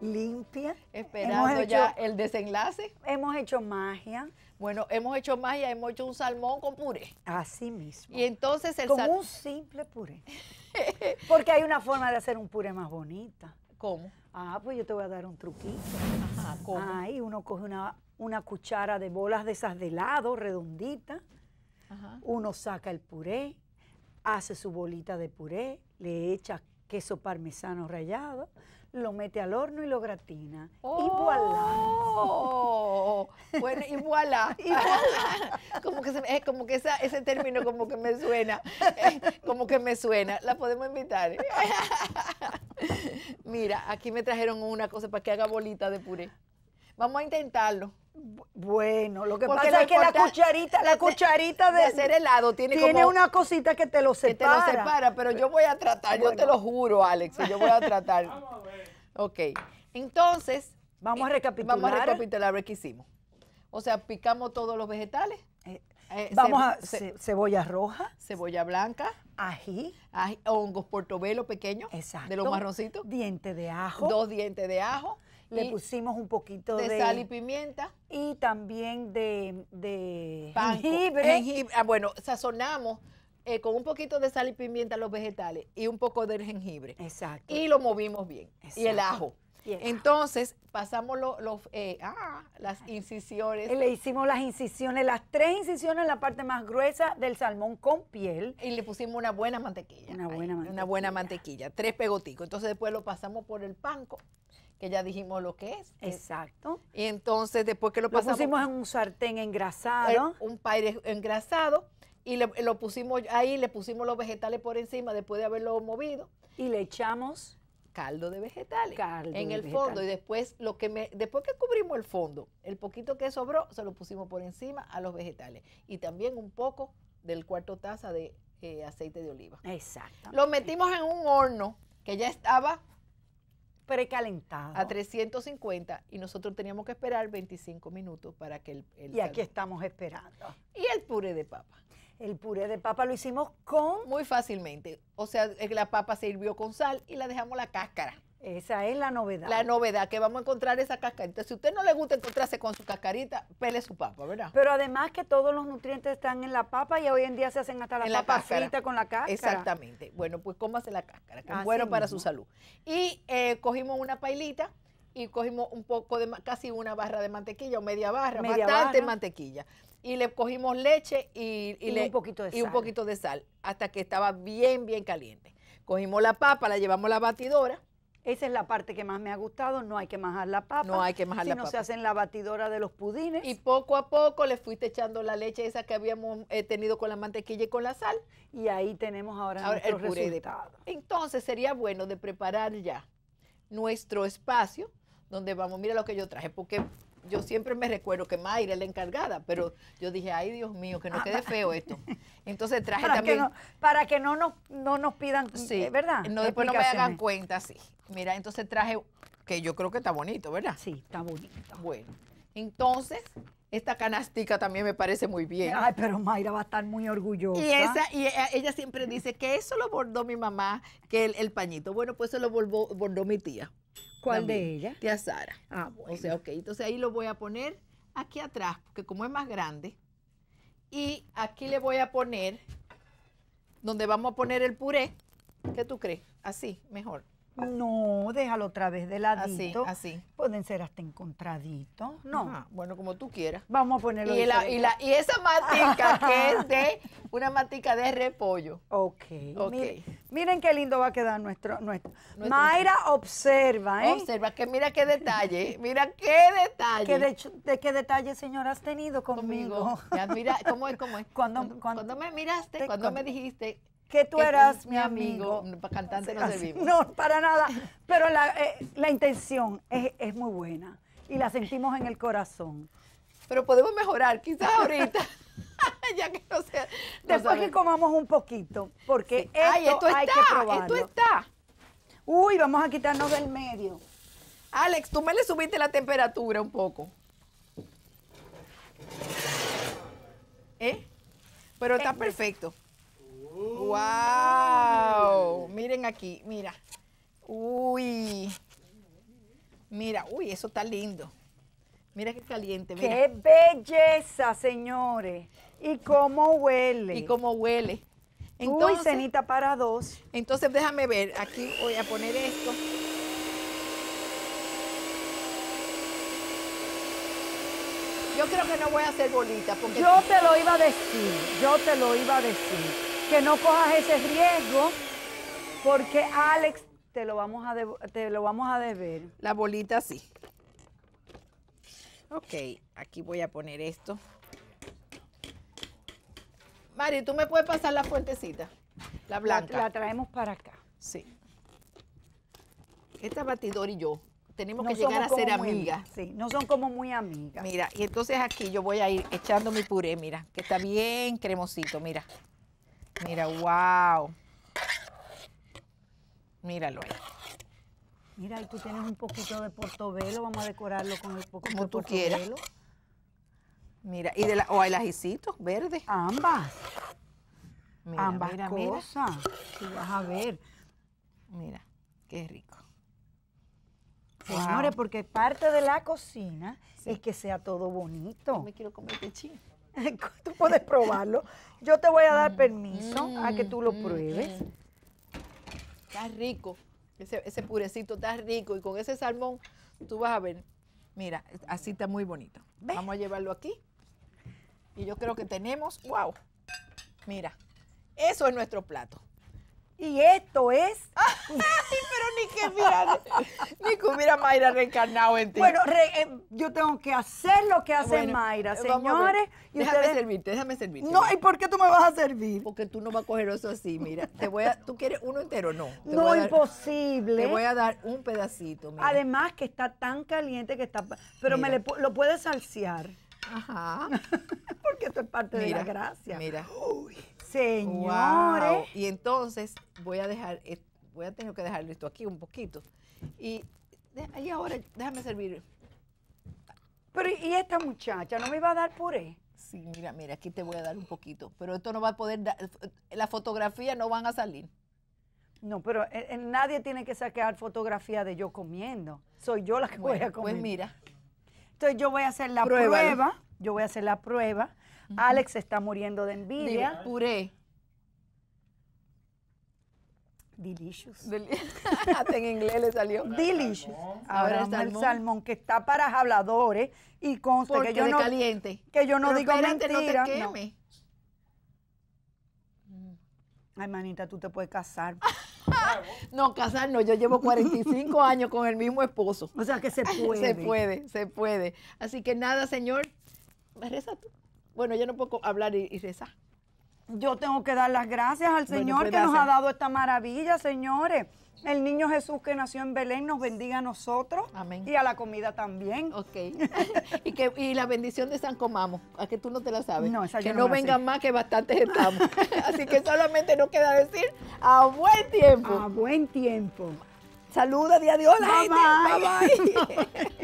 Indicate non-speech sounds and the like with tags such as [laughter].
Limpia. Esperando ya el desenlace. Hemos hecho magia. Bueno, hemos hecho magia, hemos hecho un salmón con puré. Así mismo. Y entonces el Como un simple puré. Porque hay una forma de hacer un puré más bonita. ¿Cómo? Ah, pues yo te voy a dar un truquito. Ajá, ¿cómo? Ahí uno coge una, una cuchara de bolas de esas de lado, redondita. Uno saca el puré, hace su bolita de puré, le echa queso parmesano rallado, lo mete al horno y lo gratina. Oh, y voilà. [laughs] Bueno, y voilà. [laughs] y voilà. [laughs] Como que, eh, ese término como que me suena, eh, como que me suena. La podemos invitar. Mira, aquí me trajeron una cosa para que haga bolita de puré. Vamos a intentarlo. Bueno, lo que pasa es que la cucharita, la cucharita de, hacer helado tiene, una cosita que te lo separa. Que separa, pero yo voy a tratar, yo te lo juro, Alex, yo voy a tratar. [laughs] vamos a ver. Ok, entonces. Vamos a recapitular. Eh, vamos a recapitular lo que hicimos. O sea, picamos todos los vegetales. Eh, eh, vamos a cebolla roja, cebolla blanca, ají, hongos portobelo pequeños, de los marroncitos, diente de ajo, dos dientes de ajo, le pusimos un poquito de, sal y pimienta. Y también de, de jengibre. Ah, bueno, sazonamos eh, con un poquito de sal y pimienta los vegetales y un poco de jengibre. Exacto. Y lo movimos bien. Y el ajo. Entonces, pasamos eh, ah, las incisiones. Le hicimos las incisiones, las tres incisiones en la parte más gruesa del salmón con piel. Y le pusimos una buena mantequilla. Una buena mantequilla. Una buena mantequilla, tres pegoticos. Entonces, después lo pasamos por el panco que ya dijimos lo que es. Exacto. Y entonces después que lo pasamos... Lo pusimos en un sartén engrasado. Eh, un paire engrasado y lo pusimos ahí, le pusimos los vegetales por encima después de haberlo movido. Y le echamos caldo de vegetales caldo en el fondo y después lo que me, después que cubrimos el fondo, el poquito que sobró se lo pusimos por encima a los vegetales y también un poco del cuarto taza de eh, aceite de oliva. Exacto. Lo metimos en un horno que ya estaba precalentado. A 350 y nosotros teníamos que esperar 25 minutos para que el... y aquí estamos esperando. Y el puré de papa. El puré de papa lo hicimos con... Muy fácilmente. O sea, la papa se hirvió con sal y la dejamos la cáscara. Esa es la novedad. La novedad, que vamos a encontrar esa cascarita. Si a usted no le gusta encontrarse con su cascarita, pele su papa, ¿verdad? Pero además que todos los nutrientes están en la papa y hoy en día se hacen hasta la en con la cáscara. Exactamente. Bueno, pues cómase la cáscara, que es bueno para su salud. Y eh, cogimos una pailita y cogimos un poco de, casi una barra de mantequilla o media barra, bastante mantequilla. Y le cogimos leche y, un poquito de sal, hasta que estaba bien, bien caliente. Cogimos la papa, la llevamos a la batidora esa es la parte que más me ha gustado. No hay que majar la papa. No hay que majar la papa. Si no se hacen la batidora de los pudines. Y poco a poco le fuiste echando la leche esa que habíamos eh, tenido con la mantequilla y con la sal. Y ahí tenemos ahora, el puré de Entonces sería bueno de preparar ya nuestro espacio donde vamos. Mira lo que yo traje, porque yo siempre me recuerdo que Mayra es la encargada, pero yo dije, ay Dios mío, que no ah, quede ah. feo esto. Entonces traje también... para que no nos, no nos pidan, eh, sí, ¿verdad? No, después no me hagan cuenta, sí. Mira, entonces traje, que yo creo que está bonito, ¿verdad? Sí, está bonito. Bueno, entonces esta canastica también me parece muy bien. Ay, pero Mayra va a estar muy orgullosa. Y, esa, y e, ella siempre dice que eso lo bordó mi mamá, que el, pañito. Bueno, pues eso lo bordó mi tía. ¿Cuál de ella? Tía Sara. Ah, bueno. O sea, ok. Entonces ahí lo voy a poner aquí atrás, porque como es más grande. Y aquí le voy a poner, donde vamos a poner el puré. ¿Qué tú crees? Así, mejor. No, déjalo otra vez de ladito. Así, así. Pueden ser hasta encontraditos. No. bueno, como tú quieras. Vamos a ponerlo. Y, la, y, y esa matica que [laughs] es de una matica de repollo. Ok. okay. Miren, qué lindo va a quedar nuestro. nuestro. Mayra observa, ¿eh? Observa, que mira qué detalle. [laughs] Mira qué detalle. Que de, de qué detalle, señor, has tenido conmigo? Mira, ¿cómo es? ¿Cómo es? [laughs] Cuando, cuando, cuando me miraste, cuando me dijiste, que tú eras mi amigo. Cantante no servimos. [laughs] No, para nada. Pero la, eh, intención es, muy buena y la sentimos en el corazón. Pero podemos mejorar, quizás ahorita. [laughs] ya que no sea. Después que comamos un poquito, porque esto, está, Esto está. Uy, vamos a quitarnos del medio. Alex, tú me le subiste la temperatura un poco. ¿Eh? Pero está eh, perfecto. ¡Wow! Miren aquí, mira. Uy. Mira, uy, eso está lindo. Mira qué caliente. ¡Qué belleza, señores! Y cómo huele. Y cómo huele. Entonces, uy, cenita para dos. Entonces déjame ver, aquí voy a poner esto. Yo creo que no voy a hacer bolita. Porque yo te lo iba a decir, yo te lo iba a decir que no cojas ese riesgo porque Alex te lo vamos a, te lo vamos a deber. La bolita sí. Ok, aquí voy a poner esto. Mari, ¿tú me puedes pasar la fuentecita? La blanca. La, traemos para acá. Sí. Esta batidora y yo tenemos que llegar a ser amigas. sí, no son como muy amigas. Mira, y entonces aquí yo voy a ir echando mi puré, mira, que está bien cremosito, mira. Mira, wow. Míralo Mira, tú tienes un poquito de portobelo, vamos a decorarlo con el poquito Como tú Quieras. Mira, y de la, o hay verdes. Ambas. Ambas mira, cosas. Mira. vas a ver. Mira, qué rico. Señores, porque parte de la cocina es que sea todo bonito. me quiero comer pechín. [laughs] tú puedes probarlo. Yo te voy a dar mm, permiso a que tú lo mm, pruebes. Mm, está rico. Ese, purecito está rico. Y con ese salmón, tú vas a ver. Mira, así está muy bonito. Vamos a llevarlo aquí. Y yo creo que tenemos, wow. Mira, eso es nuestro plato. Y esto es. Sí, [laughs] pero ni que mira, ni hubiera Mayra reencarnado en ti. Bueno, eh, yo tengo que hacer lo que hace Mayra, señores. Y déjame ustedes... servirte, déjame servirte. No, ¿y por qué tú me vas a servir? Porque tú no vas a coger eso así, mira. Te voy tú quieres uno entero, no. no, es imposible. Te voy a dar un pedacito. Mira. Además que está tan caliente que está. Pero me lo puedes salsear. Ajá. [laughs] Porque esto es parte de la gracia. Mira. Uy. Señores. Y entonces voy a dejar, eh, voy a tener que dejar esto aquí un poquito. Y, y ahora déjame servir. Pero ¿y esta muchacha no me va a dar puré? Sí, mira, mira, aquí te voy a dar un poquito, pero esto no va a poder, dar, las fotografías no van a salir. No, pero eh, eh, nadie tiene que sacar fotografía de yo comiendo. Soy yo la que voy a pues comer. Pues mira. Entonces yo voy a hacer la prueba, yo voy a hacer la prueba Alex está muriendo de envidia. puré. Delicious. [laughs] Hasta en inglés le salió. Delicious. Ahora, está el salmón que está para habladores y consta que yo no caliente. que yo no digo mentira. No Ay, manita, tú te puedes casar. [laughs] no, casar no, yo llevo 45 [laughs] años con el mismo esposo. O sea que se puede. se puede, se puede. Así que nada, señor, reza tú. Bueno, yo no puedo hablar y, esa. Yo tengo que dar las gracias al Señor que nos ha dado esta maravilla, señores. El niño Jesús que nació en Belén nos bendiga a nosotros y a la comida también. Ok. [laughs] y, que, la bendición de San Comamos, a que tú no te la sabes. que no, vengan más que bastantes estamos. [laughs] [laughs] Así que solamente nos queda decir a buen tiempo. A buen tiempo. Saluda día de bye. bye.